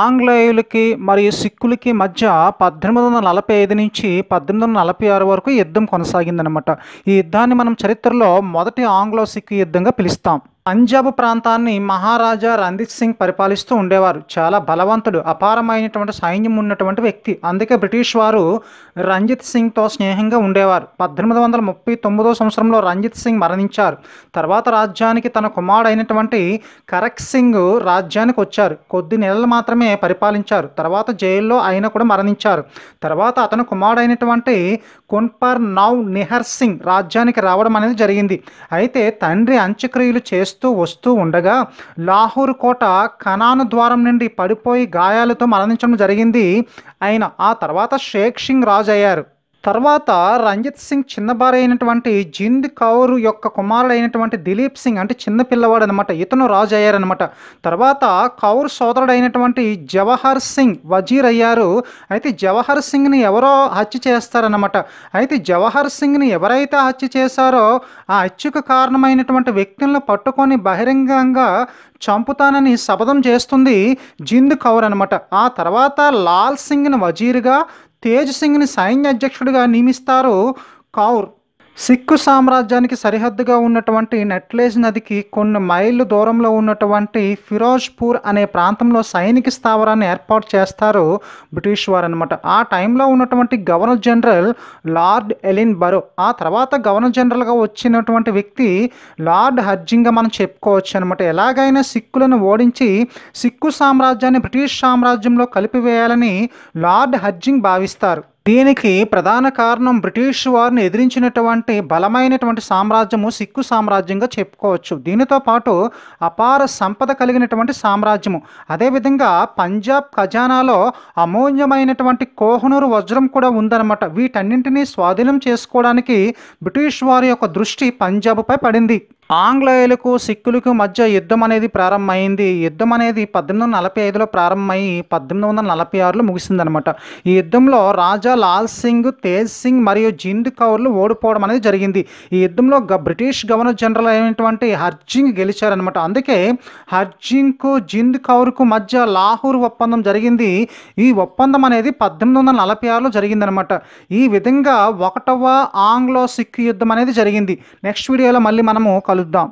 ఆంగ్లేయులకి మరియు సిక్కులకి మధ్య పద్దెనిమిది వందల నలభై ఐదు నుంచి పద్దెనిమిది వందల నలభై ఆరు వరకు యుద్ధం కొనసాగిందనమాట ఈ యుద్ధాన్ని మనం చరిత్రలో మొదటి ఆంగ్లో సిక్కు యుద్ధంగా పిలుస్తాం పంజాబ్ ప్రాంతాన్ని మహారాజా రంజిత్ సింగ్ పరిపాలిస్తూ ఉండేవారు చాలా బలవంతుడు అపారమైనటువంటి సైన్యం ఉన్నటువంటి వ్యక్తి అందుకే బ్రిటిష్ వారు రంజిత్ సింగ్తో స్నేహంగా ఉండేవారు పద్దెనిమిది వందల ముప్పై తొమ్మిదో సంవత్సరంలో రంజిత్ సింగ్ మరణించారు తర్వాత రాజ్యానికి తన కుమారుడైనటువంటి కరక్ సింగ్ రాజ్యానికి వచ్చారు కొద్ది నెలలు మాత్రమే పరిపాలించారు తర్వాత జైల్లో ఆయన కూడా మరణించారు తర్వాత అతను కుమారుడైనటువంటి కొన్పర్ నౌ నిహర్ సింగ్ రాజ్యానికి రావడం అనేది జరిగింది అయితే తండ్రి అంత్యక్రియలు చేస్తూ చేస్తూ వస్తూ ఉండగా లాహూర్ కోట కనాను ద్వారం నుండి పడిపోయి గాయాలతో మరణించడం జరిగింది ఆయన ఆ తర్వాత షేక్ సింగ్ రాజు అయ్యారు తర్వాత రంజిత్ సింగ్ చిన్న భార్య అయినటువంటి జింద్ కౌర్ యొక్క కుమారుడు అయినటువంటి దిలీప్ సింగ్ అంటే చిన్న పిల్లవాడు అనమాట ఇతను రాజు అయ్యారనమాట తర్వాత కౌర్ సోదరుడు అయినటువంటి జవహర్ సింగ్ వజీర్ అయ్యారు అయితే జవహర్ సింగ్ని ఎవరో హత్య చేస్తారనమాట అయితే జవహర్ సింగ్ని ఎవరైతే హత్య చేశారో ఆ హత్యకు కారణమైనటువంటి వ్యక్తులను పట్టుకొని బహిరంగంగా చంపుతానని శపథం చేస్తుంది జింద్ కౌర్ అనమాట ఆ తర్వాత లాల్ సింగ్ని వజీర్గా తేజ్ సింగ్ని సైన్య అధ్యక్షుడిగా నియమిస్తారు కౌర్ సిక్కు సామ్రాజ్యానికి సరిహద్దుగా ఉన్నటువంటి నెట్లేజ్ నదికి కొన్ని మైళ్ళు దూరంలో ఉన్నటువంటి ఫిరోజ్పూర్ అనే ప్రాంతంలో సైనిక స్థావరాన్ని ఏర్పాటు చేస్తారు బ్రిటిష్ వారు అనమాట ఆ టైంలో ఉన్నటువంటి governor general lord Ellenborough ఆ తర్వాత గవర్నర్ జనరల్గా వచ్చినటువంటి వ్యక్తి లార్డ్ హర్జింగ్గా మనం చెప్పుకోవచ్చు అనమాట ఎలాగైనా సిక్కులను ఓడించి సిక్కు సామ్రాజ్యాన్ని బ్రిటిష్ సామ్రాజ్యంలో కలిపివేయాలని లార్డ్ హర్జింగ్ భావిస్తారు దీనికి ప్రధాన కారణం బ్రిటిష్ వారిని ఎదిరించినటువంటి బలమైనటువంటి సామ్రాజ్యము సిక్కు సామ్రాజ్యంగా చెప్పుకోవచ్చు దీనితో పాటు అపార సంపద కలిగినటువంటి సామ్రాజ్యము అదేవిధంగా పంజాబ్ ఖజానాలో అమూల్యమైనటువంటి కోహనూరు వజ్రం కూడా ఉందన్నమాట వీటన్నింటినీ స్వాధీనం చేసుకోవడానికి బ్రిటిష్ వారి యొక్క దృష్టి పంజాబ్పై పడింది ఆంగ్లేయులకు సిక్కులకు మధ్య యుద్ధం అనేది ప్రారంభమైంది యుద్ధం అనేది పద్దెనిమిది వందల నలభై ఐదులో ప్రారంభమై పద్దెనిమిది వందల నలభై ఆరులో ముగిసిందనమాట ఈ యుద్ధంలో రాజా లాల్ సింగ్ తేజ్ సింగ్ మరియు జింద్ కౌర్లు ఓడిపోవడం అనేది జరిగింది ఈ యుద్ధంలో బ్రిటిష్ గవర్నర్ జనరల్ అయినటువంటి హర్జింగ్ గెలిచారనమాట అందుకే హర్జింగ్కు జింద్ కౌర్కు మధ్య లాహూర్ ఒప్పందం జరిగింది ఈ ఒప్పందం అనేది పద్దెనిమిది వందల నలభై ఆరులో జరిగిందనమాట ఈ విధంగా ఒకటవ ఆంగ్లో సిక్ యుద్ధం అనేది జరిగింది నెక్స్ట్ వీడియోలో మళ్ళీ మనము కలుద్దాం